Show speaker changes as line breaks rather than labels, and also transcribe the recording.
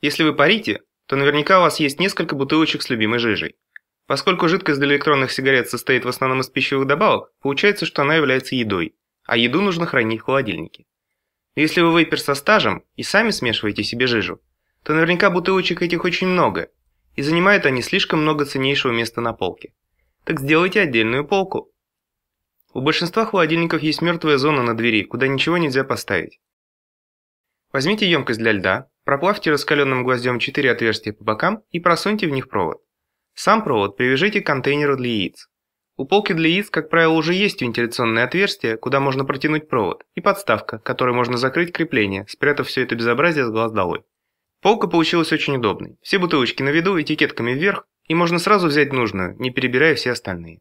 Если вы парите, то наверняка у вас есть несколько бутылочек с любимой жижей. Поскольку жидкость для электронных сигарет состоит в основном из пищевых добавок, получается, что она является едой, а еду нужно хранить в холодильнике. Если вы вейпер со стажем и сами смешиваете себе жижу, то наверняка бутылочек этих очень много, и занимают они слишком много ценнейшего места на полке. Так сделайте отдельную полку. У большинства холодильников есть мертвая зона на двери, куда ничего нельзя поставить. Возьмите емкость для льда, Проплавьте раскаленным гвоздем 4 отверстия по бокам и просуньте в них провод. Сам провод привяжите к контейнеру для яиц. У полки для яиц, как правило, уже есть вентиляционное отверстие, куда можно протянуть провод, и подставка, которой можно закрыть крепление, спрятав все это безобразие с глаз долой. Полка получилась очень удобной. Все бутылочки на виду, этикетками вверх, и можно сразу взять нужную, не перебирая все остальные.